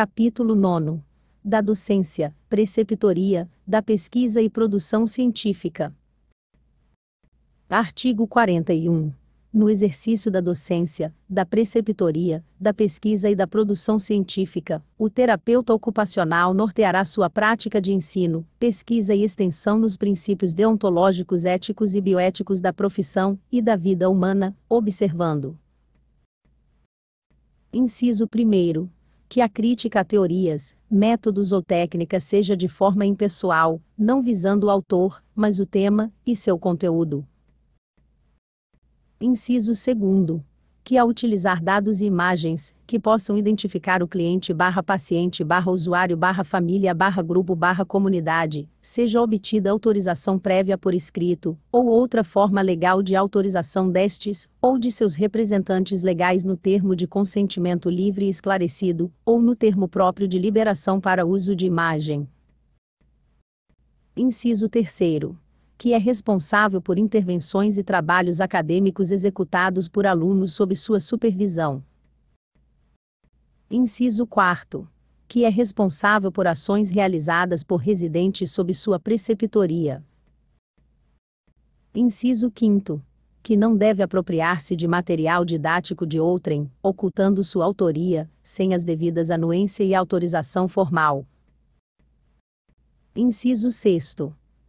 Capítulo 9. Da docência, preceptoria, da pesquisa e produção científica. Artigo 41. No exercício da docência, da preceptoria, da pesquisa e da produção científica, o terapeuta ocupacional norteará sua prática de ensino, pesquisa e extensão nos princípios deontológicos éticos e bioéticos da profissão e da vida humana, observando. Inciso 1 que a crítica a teorias, métodos ou técnicas seja de forma impessoal, não visando o autor, mas o tema e seu conteúdo. Inciso 2 que ao utilizar dados e imagens, que possam identificar o cliente barra paciente barra usuário barra família barra grupo barra comunidade, seja obtida autorização prévia por escrito, ou outra forma legal de autorização destes, ou de seus representantes legais no termo de consentimento livre e esclarecido, ou no termo próprio de liberação para uso de imagem. Inciso terceiro que é responsável por intervenções e trabalhos acadêmicos executados por alunos sob sua supervisão. Inciso 4. Que é responsável por ações realizadas por residentes sob sua preceptoria. Inciso 5 que não deve apropriar-se de material didático de outrem, ocultando sua autoria, sem as devidas anuência e autorização formal. Inciso 6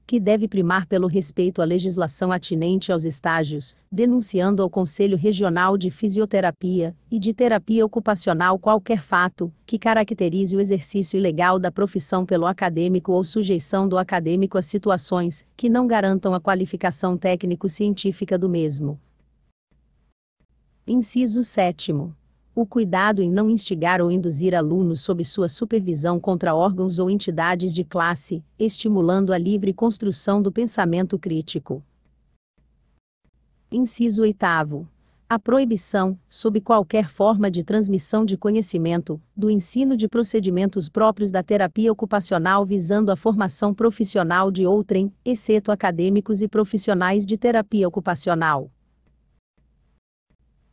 que deve primar pelo respeito à legislação atinente aos estágios, denunciando ao Conselho Regional de Fisioterapia e de Terapia Ocupacional qualquer fato que caracterize o exercício ilegal da profissão pelo acadêmico ou sujeição do acadêmico a situações que não garantam a qualificação técnico-científica do mesmo. Inciso 7 o cuidado em não instigar ou induzir alunos sob sua supervisão contra órgãos ou entidades de classe, estimulando a livre construção do pensamento crítico. Inciso 8. A proibição, sob qualquer forma de transmissão de conhecimento, do ensino de procedimentos próprios da terapia ocupacional visando a formação profissional de outrem, exceto acadêmicos e profissionais de terapia ocupacional.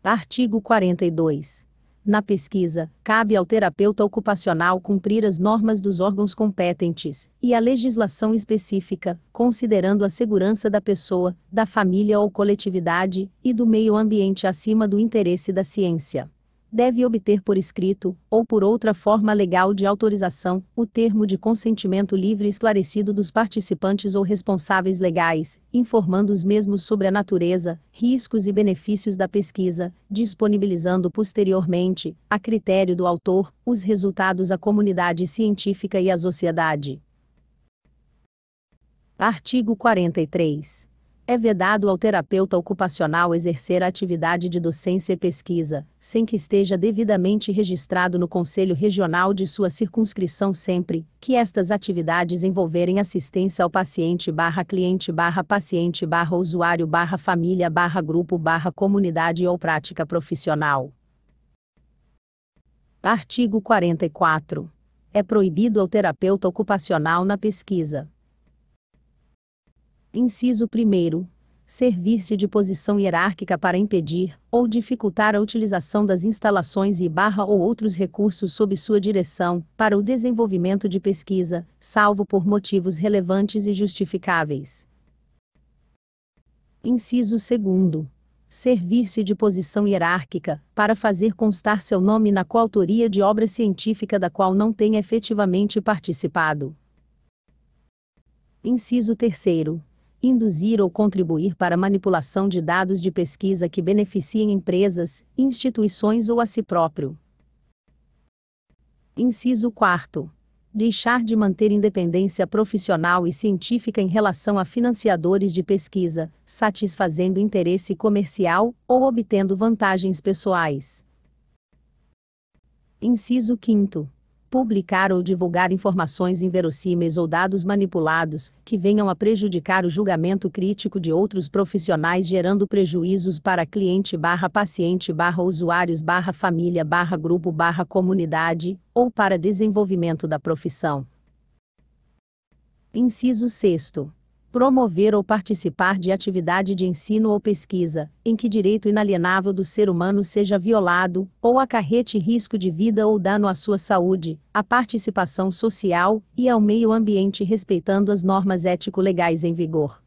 Artigo 42. Na pesquisa, cabe ao terapeuta ocupacional cumprir as normas dos órgãos competentes e a legislação específica, considerando a segurança da pessoa, da família ou coletividade e do meio ambiente acima do interesse da ciência deve obter por escrito, ou por outra forma legal de autorização, o termo de consentimento livre esclarecido dos participantes ou responsáveis legais, informando os mesmos sobre a natureza, riscos e benefícios da pesquisa, disponibilizando posteriormente, a critério do autor, os resultados à comunidade científica e à sociedade. Artigo 43. É vedado ao terapeuta ocupacional exercer a atividade de docência e pesquisa, sem que esteja devidamente registrado no Conselho Regional de sua circunscrição sempre que estas atividades envolverem assistência ao paciente barra cliente barra paciente barra usuário barra família barra grupo barra comunidade ou prática profissional. Artigo 44. É proibido ao terapeuta ocupacional na pesquisa Inciso 1. Servir-se de posição hierárquica para impedir ou dificultar a utilização das instalações e barra ou outros recursos sob sua direção para o desenvolvimento de pesquisa, salvo por motivos relevantes e justificáveis. Inciso 2 servir-se de posição hierárquica, para fazer constar seu nome na coautoria de obra científica da qual não tenha efetivamente participado. Inciso 3 induzir ou contribuir para manipulação de dados de pesquisa que beneficiem empresas, instituições ou a si próprio. Inciso 4. Deixar de manter independência profissional e científica em relação a financiadores de pesquisa, satisfazendo interesse comercial ou obtendo vantagens pessoais. Inciso 5 publicar ou divulgar informações inverossímeis ou dados manipulados, que venham a prejudicar o julgamento crítico de outros profissionais gerando prejuízos para cliente barra paciente barra usuários barra família barra grupo barra comunidade, ou para desenvolvimento da profissão. Inciso 6 promover ou participar de atividade de ensino ou pesquisa, em que direito inalienável do ser humano seja violado, ou acarrete risco de vida ou dano à sua saúde, à participação social e ao meio ambiente respeitando as normas ético-legais em vigor.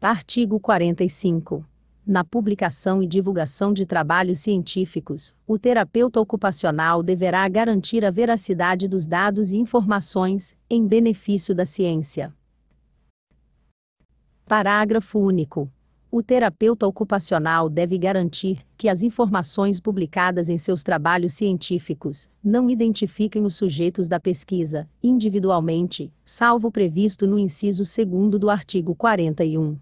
Artigo 45. Na publicação e divulgação de trabalhos científicos, o terapeuta ocupacional deverá garantir a veracidade dos dados e informações, em benefício da ciência. Parágrafo único. O terapeuta ocupacional deve garantir que as informações publicadas em seus trabalhos científicos não identifiquem os sujeitos da pesquisa, individualmente, salvo previsto no inciso 2 do artigo 41.